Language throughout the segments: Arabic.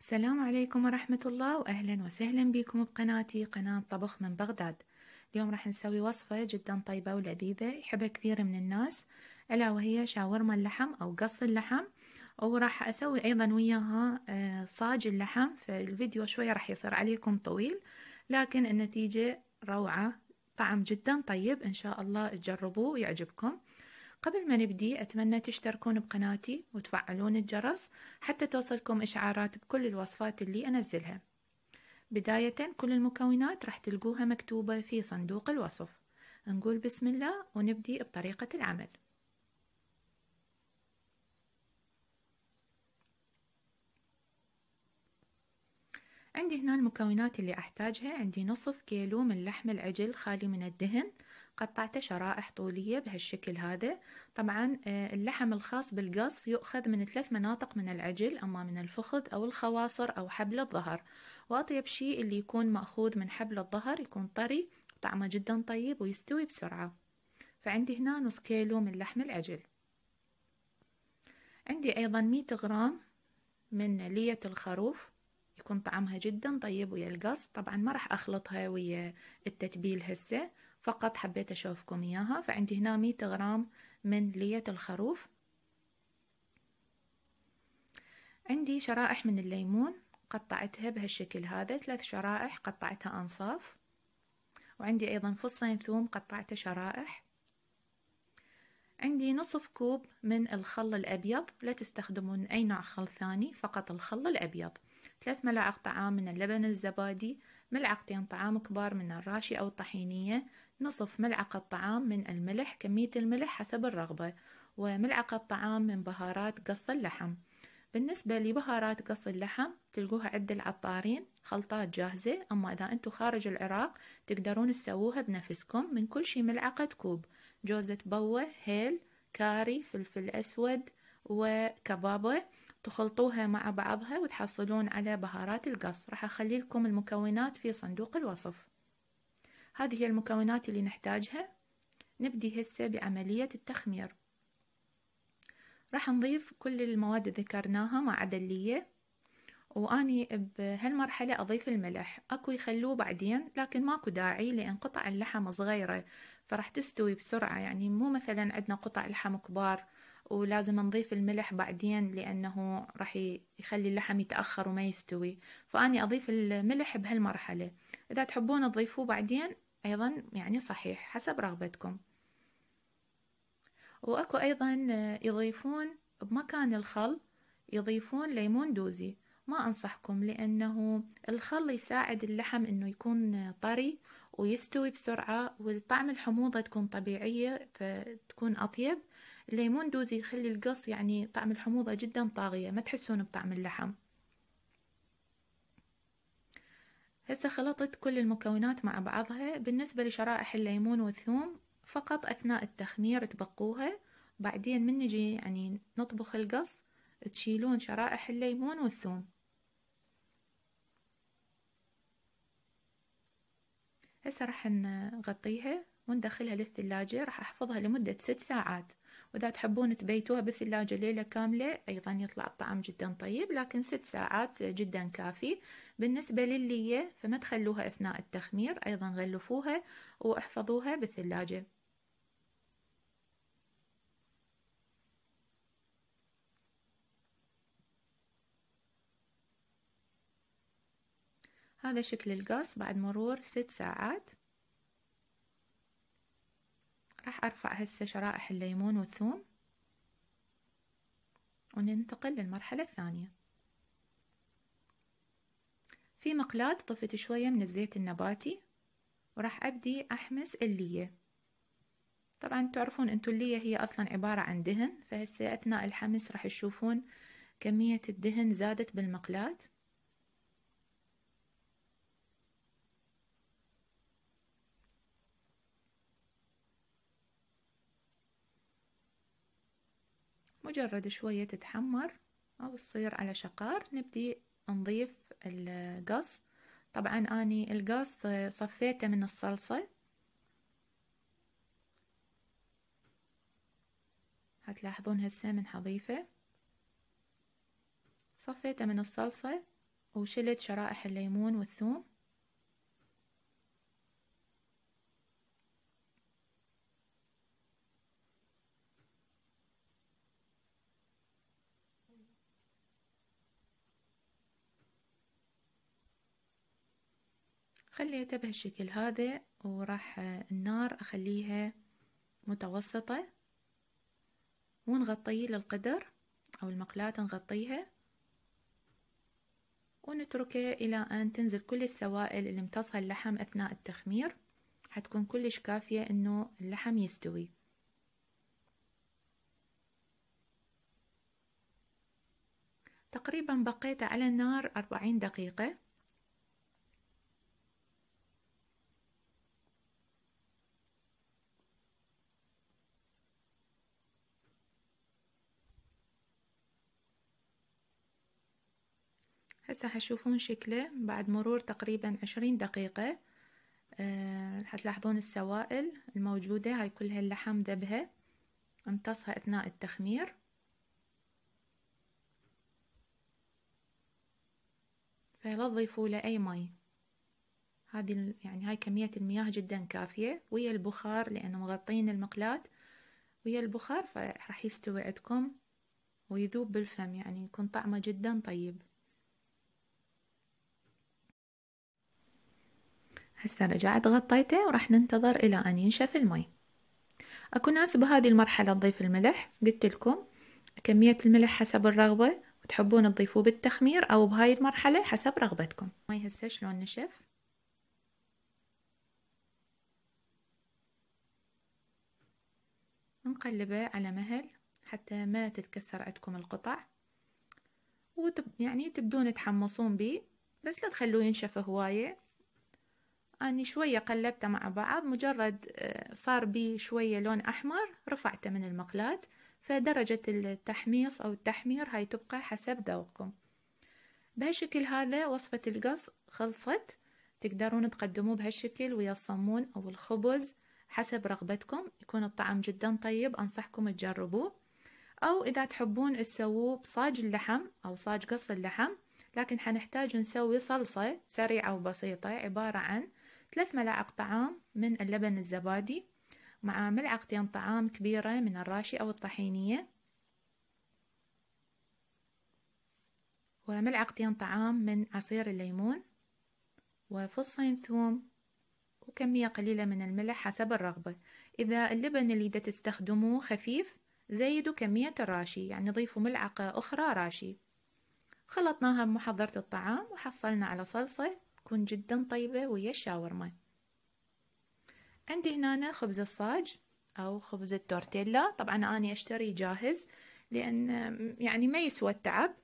السلام عليكم ورحمة الله وأهلا وسهلا بكم بقناتي قناة طبخ من بغداد اليوم راح نسوي وصفة جدا طيبة ولذيذة يحبها كثير من الناس ألا وهي شاورما اللحم أو قص اللحم وراح أسوي أيضا وياها آه، صاج اللحم فالفيديو شوية راح يصير عليكم طويل لكن النتيجة روعة طعم جدا طيب إن شاء الله تجربوه ويعجبكم قبل ما نبدي أتمنى تشتركون بقناتي وتفعلون الجرس حتى توصلكم إشعارات بكل الوصفات اللي أنزلها بداية كل المكونات راح تلقوها مكتوبة في صندوق الوصف نقول بسم الله ونبدي بطريقة العمل عندي هنا المكونات اللي أحتاجها عندي نصف كيلو من لحم العجل خالي من الدهن قطعته شرائح طولية بهالشكل هذا طبعا آه، اللحم الخاص بالقص يؤخذ من ثلاث مناطق من العجل أما من الفخذ أو الخواصر أو حبل الظهر وأطيب شيء اللي يكون مأخوذ من حبل الظهر يكون طري طعمه جدا طيب ويستوي بسرعة فعندي هنا نص كيلو من لحم العجل عندي أيضا مية غرام من لية الخروف يكون طعمها جدا طيب ويا القص طبعا ما راح أخلطها ويا التتبيل هسه فقط حبيت أشوفكم إياها فعندي هنا مية غرام من لية الخروف عندي شرائح من الليمون قطعتها بهالشكل هذا ثلاث شرائح قطعتها أنصاف وعندي أيضا فصين ثوم قطعته شرائح عندي نصف كوب من الخل الأبيض لا تستخدمون أي نوع خل ثاني فقط الخل الأبيض ثلاث ملاعق طعام من اللبن الزبادي ملعقتين طعام كبار من الراشي أو الطحينية نصف ملعقة طعام من الملح كمية الملح حسب الرغبة وملعقة طعام من بهارات قص اللحم بالنسبة لبهارات قص اللحم تلقوها عند العطارين خلطات جاهزة أما إذا أنتم خارج العراق تقدرون تسووها بنفسكم من كل شي ملعقة كوب جوزة بوة هيل كاري فلفل أسود وكبابة تخلطوها مع بعضها وتحصلون على بهارات القص راح أخلي لكم المكونات في صندوق الوصف هذه هي المكونات اللي نحتاجها نبدي هسه بعملية التخمير راح نضيف كل المواد ذكرناها مع عدلية واني بهالمرحلة اضيف الملح اكو يخلوه بعدين لكن ماكو داعي لان قطع اللحم صغيرة فراح تستوي بسرعة يعني مو مثلا عندنا قطع لحم كبار ولازم نضيف الملح بعدين لأنه راح يخلي اللحم يتأخر وما يستوي فأني أضيف الملح بهالمرحلة إذا تحبون تضيفوه بعدين أيضا يعني صحيح حسب رغبتكم وأكو أيضا يضيفون بمكان الخل يضيفون ليمون دوزي ما أنصحكم لأنه الخل يساعد اللحم أنه يكون طري ويستوي بسرعة والطعم الحموضة تكون طبيعية فتكون أطيب الليمون دوزي يخلي القص يعني طعم الحموضة جدا طاغية ما تحسون بطعم اللحم هسه خلطت كل المكونات مع بعضها بالنسبة لشرائح الليمون والثوم فقط أثناء التخمير تبقوها بعدين من نجي يعني نطبخ القص تشيلون شرائح الليمون والثوم هسه راح نغطيها وندخلها للثلاجة راح أحفظها لمدة ست ساعات وإذا تحبون تبيتوها بالثلاجة ليلة كاملة أيضا يطلع الطعام جدا طيب لكن ست ساعات جدا كافي بالنسبة للية فما تخلوها أثناء التخمير أيضا غلفوها واحفظوها بالثلاجة هذا شكل القص بعد مرور ست ساعات راح ارفع هسه شرائح الليمون والثوم وننتقل للمرحلة الثانية في مقلاة ضفت شوية من الزيت النباتي وراح ابدي احمس اللية طبعا تعرفون انتو اللية هي اصلا عبارة عن دهن فهسه اثناء الحمس راح تشوفون كمية الدهن زادت بالمقلاة مجرد شوية تتحمر أو تصير على شقار نبدي نضيف القص طبعا أني القص صفيته من الصلصة هتلاحظون هسه من حضيفة صفيته من الصلصة وشلت شرائح الليمون والثوم خليته بهالشكل هذا وراح النار أخليها متوسطة ونغطيه للقدر أو المقلاة نغطيها ونتركه إلى أن تنزل كل السوائل اللي امتصها اللحم أثناء التخمير حتكون كلش كافية إنه اللحم يستوي تقريبا بقيت على النار أربعين دقيقة هسه حشوفون شكله بعد مرور تقريبا عشرين دقيقة أه حتلاحظون السوائل الموجودة هاي كلها اللحم ذبها امتصها اثناء التخمير فلا تضيفوا له اي مي هذه يعني هاي كمية المياه جدا كافية ويا البخار لأنه مغطين المقلاة ويا البخار فراح يستوي عندكم ويذوب بالفم يعني يكون طعمه جدا طيب هسه رجعت غطيته وراح ننتظر إلى أن ينشف المي أكو ناس بهذه المرحلة تضيف الملح قلت لكم كمية الملح حسب الرغبة وتحبون تضيفوه بالتخمير أو بهاي المرحلة حسب رغبتكم المي هسه شلون نشف نقلبه على مهل حتى ما تتكسر عندكم القطع وتب يعني تبدون تحمصون بيه بس لا تخلوه ينشف هواية أني شوية قلبته مع بعض مجرد آه، صار بي شوية لون أحمر رفعته من المقلاة فدرجة التحميص أو التحمير هاي تبقى حسب ذوقكم بهالشكل هذا وصفة القص خلصت تقدرون تقدموه بهالشكل ويا الصمون أو الخبز حسب رغبتكم يكون الطعم جدا طيب أنصحكم تجربوه أو إذا تحبون تسووه بصاج اللحم أو صاج قص اللحم لكن حنحتاج نسوي صلصة سريعة وبسيطة عبارة عن ثلاث ملاعق طعام من اللبن الزبادي مع ملعقتين طعام كبيرة من الراشي أو الطحينية وملعقتين طعام من عصير الليمون وفصين ثوم وكمية قليلة من الملح حسب الرغبة إذا اللبن اللي دا خفيف زيدوا كمية الراشي يعني ضيفوا ملعقة أخرى راشي خلطناها بمحضرة الطعام وحصلنا على صلصة تكون جدا طيبة ويا الشاورما عندي هنا خبز الصاج أو خبز التورتيلا طبعا أنا أشتري جاهز لأن يعني ما يسوى التعب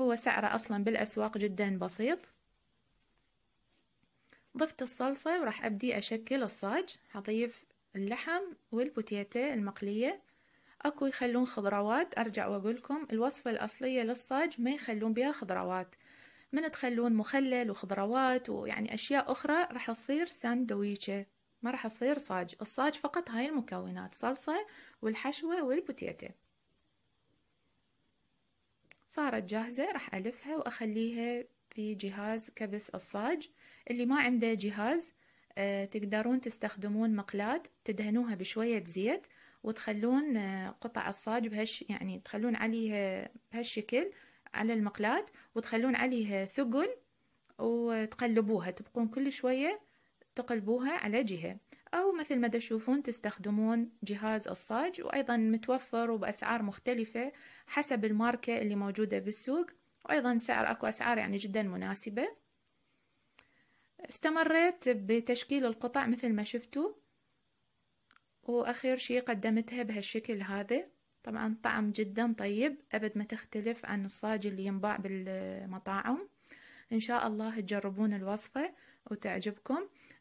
هو سعره أصلا بالأسواق جدا بسيط ضفت الصلصة وراح أبدي أشكل الصاج حضيف اللحم والبوتيتة المقلية اكو يخلون خضروات ارجع وأقولكم الوصفه الاصليه للصاج ما يخلون بها خضروات من تخلون مخلل وخضروات ويعني أشياء أخرى راح تصير ساندويشة ما راح تصير صاج الصاج فقط هاي المكونات صلصة والحشوة والبوتيتة صارت جاهزة راح ألفها وأخليها في جهاز كبس الصاج اللي ما عنده جهاز آه، تقدرون تستخدمون مقلات تدهنوها بشوية زيت وتخلون آه، قطع الصاج بهش يعني تخلون عليها بهالشكل على المقلاة وتخلون عليها ثقل وتقلبوها تبقون كل شوية تقلبوها على جهة أو مثل ما تشوفون تستخدمون جهاز الصاج وأيضا متوفر وبأسعار مختلفة حسب الماركة اللي موجودة بالسوق وأيضا سعر أكو أسعار يعني جدا مناسبة استمريت بتشكيل القطع مثل ما شفتوا وأخير شي قدمتها بهالشكل هذا طبعا طعم جدا طيب أبد ما تختلف عن الصاج اللي ينباع بالمطاعم إن شاء الله تجربون الوصفة وتعجبكم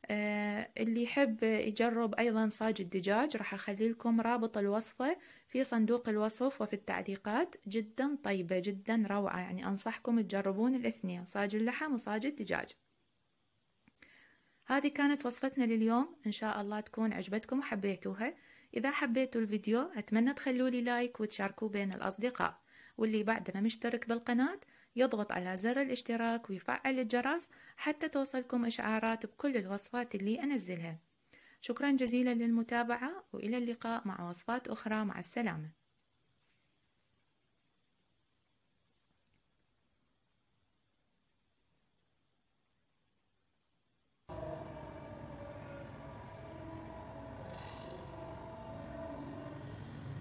آه اللي يحب يجرب أيضا صاج الدجاج راح أخلي لكم رابط الوصفة في صندوق الوصف وفي التعليقات جدا طيبة جدا روعة يعني أنصحكم تجربون الاثنين صاج اللحم وصاج الدجاج هذه كانت وصفتنا لليوم إن شاء الله تكون عجبتكم وحبيتوها إذا حبيتوا الفيديو أتمنى تخلوا لي لايك وتشاركوه بين الأصدقاء واللي بعد ما مشترك بالقناة يضغط على زر الاشتراك ويفعل الجرس حتى توصلكم إشعارات بكل الوصفات اللي أنزلها شكرا جزيلا للمتابعة وإلى اللقاء مع وصفات أخرى مع السلامة